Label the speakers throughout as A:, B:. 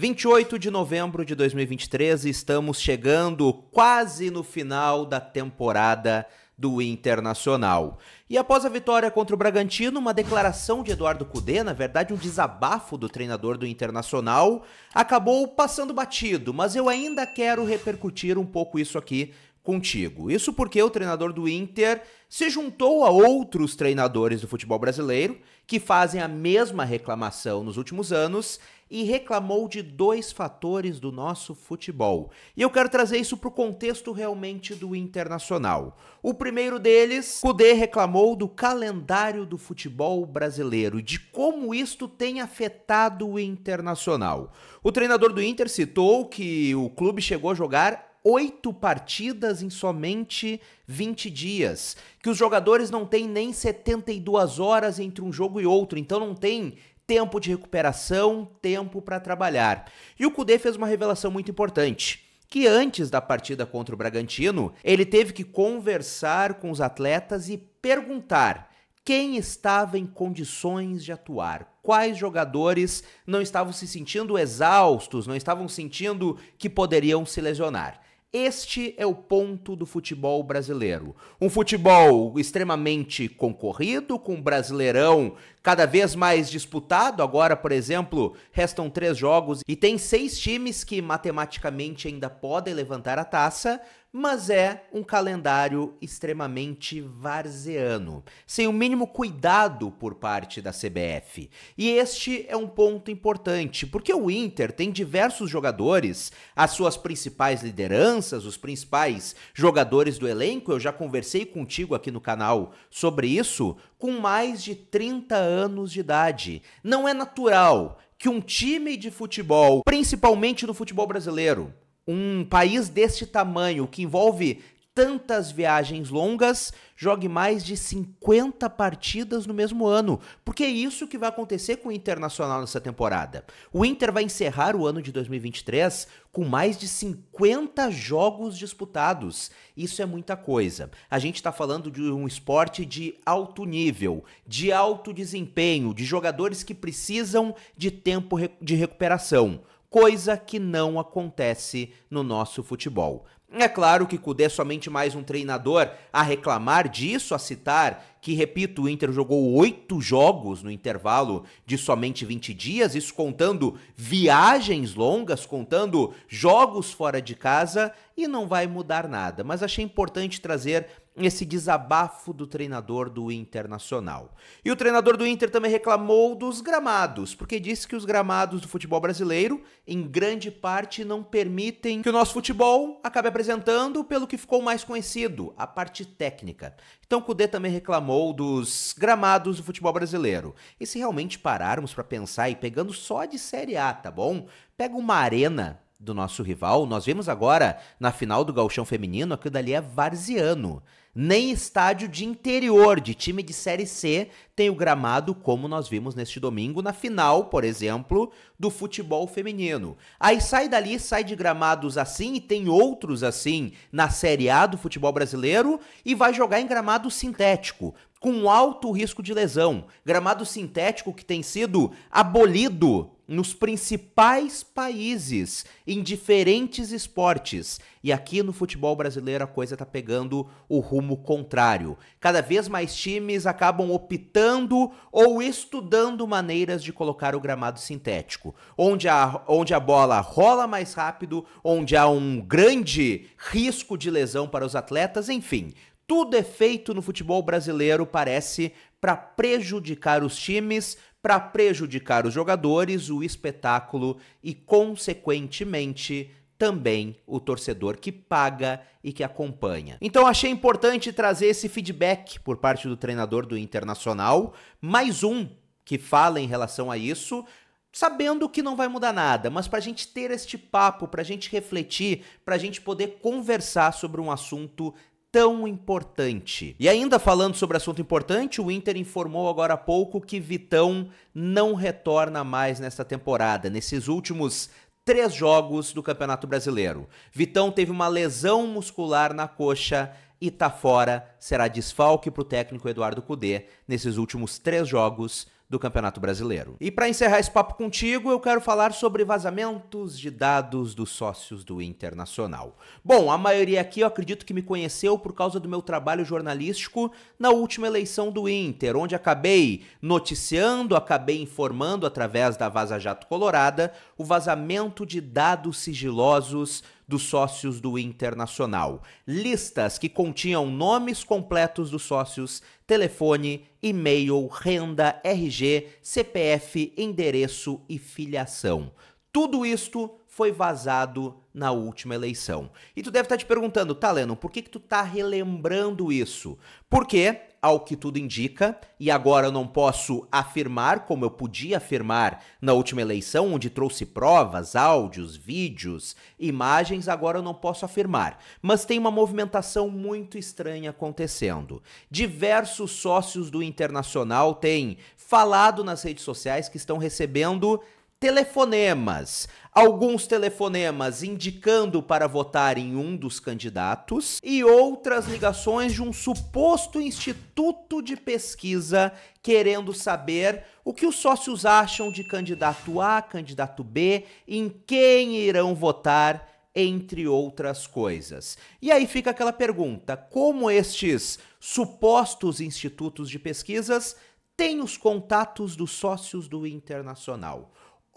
A: 28 de novembro de 2023, estamos chegando quase no final da temporada do Internacional. E após a vitória contra o Bragantino, uma declaração de Eduardo Cudê, na verdade um desabafo do treinador do Internacional, acabou passando batido, mas eu ainda quero repercutir um pouco isso aqui contigo. Isso porque o treinador do Inter se juntou a outros treinadores do futebol brasileiro que fazem a mesma reclamação nos últimos anos e reclamou de dois fatores do nosso futebol. E eu quero trazer isso para o contexto realmente do internacional. O primeiro deles, Cudê reclamou do calendário do futebol brasileiro e de como isto tem afetado o internacional. O treinador do Inter citou que o clube chegou a jogar oito partidas em somente 20 dias, que os jogadores não têm nem 72 horas entre um jogo e outro, então não tem tempo de recuperação, tempo para trabalhar. E o Cudê fez uma revelação muito importante que antes da partida contra o Bragantino, ele teve que conversar com os atletas e perguntar quem estava em condições de atuar, quais jogadores não estavam se sentindo exaustos, não estavam sentindo que poderiam se lesionar. Este é o ponto do futebol brasileiro. Um futebol extremamente concorrido, com o brasileirão cada vez mais disputado. Agora, por exemplo, restam três jogos e tem seis times que matematicamente ainda podem levantar a taça, mas é um calendário extremamente varzeano, sem o mínimo cuidado por parte da CBF. E este é um ponto importante, porque o Inter tem diversos jogadores, as suas principais lideranças, os principais jogadores do elenco, eu já conversei contigo aqui no canal sobre isso, com mais de 30 anos de idade. Não é natural que um time de futebol, principalmente do futebol brasileiro, um país deste tamanho, que envolve tantas viagens longas, jogue mais de 50 partidas no mesmo ano, porque é isso que vai acontecer com o Internacional nessa temporada. O Inter vai encerrar o ano de 2023 com mais de 50 jogos disputados. Isso é muita coisa. A gente está falando de um esporte de alto nível, de alto desempenho, de jogadores que precisam de tempo de recuperação coisa que não acontece no nosso futebol. É claro que Cudê é somente mais um treinador a reclamar disso, a citar que, repito, o Inter jogou oito jogos no intervalo de somente 20 dias, isso contando viagens longas, contando jogos fora de casa, e não vai mudar nada. Mas achei importante trazer esse desabafo do treinador do Internacional. E o treinador do Inter também reclamou dos gramados, porque disse que os gramados do futebol brasileiro, em grande parte, não permitem que o nosso futebol acabe apresentando pelo que ficou mais conhecido, a parte técnica. Então, Cudê também reclamou dos gramados do futebol brasileiro. E se realmente pararmos para pensar e pegando só de Série A, tá bom? Pega uma arena do nosso rival. Nós vemos agora na final do Galchão Feminino, aquilo dali é varziano. Nem estádio de interior de time de Série C tem o gramado, como nós vimos neste domingo, na final, por exemplo, do futebol feminino. Aí sai dali, sai de gramados assim e tem outros assim na Série A do futebol brasileiro e vai jogar em gramado sintético. Com alto risco de lesão. Gramado sintético que tem sido abolido nos principais países, em diferentes esportes. E aqui no futebol brasileiro a coisa está pegando o rumo contrário. Cada vez mais times acabam optando tentando ou estudando maneiras de colocar o gramado sintético, onde a, onde a bola rola mais rápido, onde há um grande risco de lesão para os atletas, enfim. Tudo é feito no futebol brasileiro, parece, para prejudicar os times, para prejudicar os jogadores, o espetáculo e, consequentemente, também o torcedor que paga e que acompanha. Então achei importante trazer esse feedback por parte do treinador do Internacional, mais um que fala em relação a isso, sabendo que não vai mudar nada, mas para a gente ter este papo, para a gente refletir, para a gente poder conversar sobre um assunto tão importante. E ainda falando sobre assunto importante, o Inter informou agora há pouco que Vitão não retorna mais nesta temporada. Nesses últimos três jogos do Campeonato Brasileiro. Vitão teve uma lesão muscular na coxa e tá fora, será desfalque para o técnico Eduardo Cudê nesses últimos três jogos do Campeonato Brasileiro. E para encerrar esse papo contigo, eu quero falar sobre vazamentos de dados dos sócios do Internacional. Bom, a maioria aqui eu acredito que me conheceu por causa do meu trabalho jornalístico na última eleição do Inter, onde acabei noticiando, acabei informando através da Vaza Jato Colorada o vazamento de dados sigilosos dos sócios do Internacional. Listas que continham nomes completos dos sócios, telefone, e-mail, renda, RG, CPF, endereço e filiação. Tudo isto foi vazado na última eleição. E tu deve estar te perguntando, tá, Leno, por que, que tu tá relembrando isso? Porque ao que tudo indica, e agora eu não posso afirmar como eu podia afirmar na última eleição, onde trouxe provas, áudios, vídeos, imagens, agora eu não posso afirmar. Mas tem uma movimentação muito estranha acontecendo. Diversos sócios do Internacional têm falado nas redes sociais que estão recebendo telefonemas. Alguns telefonemas indicando para votar em um dos candidatos e outras ligações de um suposto instituto de pesquisa querendo saber o que os sócios acham de candidato A, candidato B, em quem irão votar, entre outras coisas. E aí fica aquela pergunta: como estes supostos institutos de pesquisas têm os contatos dos sócios do Internacional?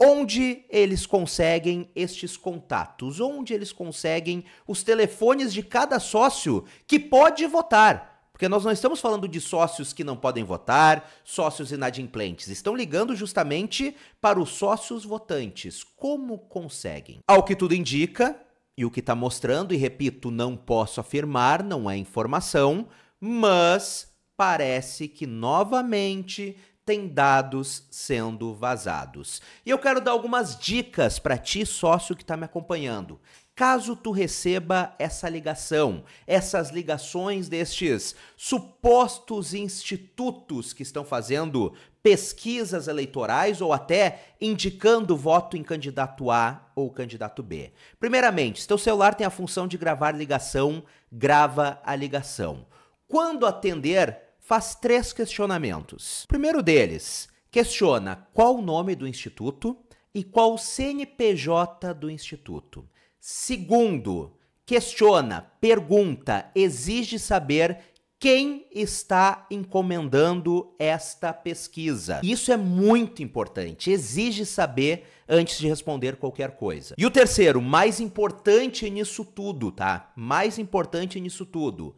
A: Onde eles conseguem estes contatos? Onde eles conseguem os telefones de cada sócio que pode votar? Porque nós não estamos falando de sócios que não podem votar, sócios inadimplentes. Estão ligando justamente para os sócios votantes. Como conseguem? Ao que tudo indica, e o que está mostrando, e repito, não posso afirmar, não é informação, mas parece que novamente tem dados sendo vazados. E eu quero dar algumas dicas para ti, sócio que está me acompanhando. Caso tu receba essa ligação, essas ligações destes supostos institutos que estão fazendo pesquisas eleitorais ou até indicando voto em candidato A ou candidato B. Primeiramente, se teu celular tem a função de gravar ligação, grava a ligação. Quando atender, faz três questionamentos. O primeiro deles, questiona qual o nome do instituto e qual o CNPJ do instituto. Segundo, questiona, pergunta, exige saber quem está encomendando esta pesquisa. Isso é muito importante, exige saber antes de responder qualquer coisa. E o terceiro, mais importante nisso tudo, tá? Mais importante nisso tudo,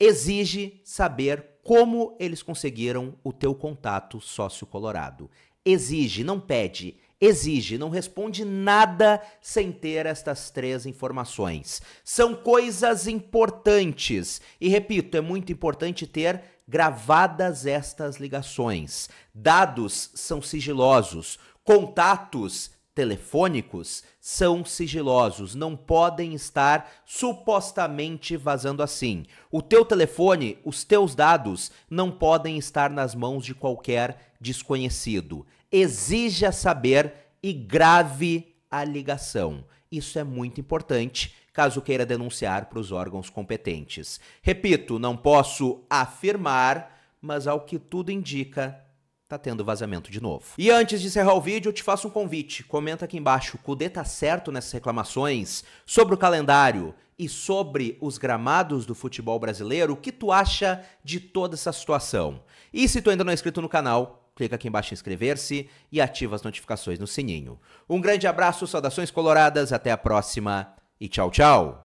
A: exige saber como eles conseguiram o teu contato sócio colorado. Exige, não pede, exige, não responde nada sem ter estas três informações. São coisas importantes. E repito, é muito importante ter gravadas estas ligações. Dados são sigilosos, contatos telefônicos são sigilosos, não podem estar supostamente vazando assim. O teu telefone, os teus dados não podem estar nas mãos de qualquer desconhecido. Exija saber e grave a ligação. Isso é muito importante caso queira denunciar para os órgãos competentes. Repito, não posso afirmar, mas ao que tudo indica, tá tendo vazamento de novo. E antes de encerrar o vídeo, eu te faço um convite. Comenta aqui embaixo, o Kudê tá certo nessas reclamações sobre o calendário e sobre os gramados do futebol brasileiro, o que tu acha de toda essa situação? E se tu ainda não é inscrito no canal, clica aqui embaixo em inscrever-se e ativa as notificações no sininho. Um grande abraço, saudações coloradas, até a próxima e tchau, tchau!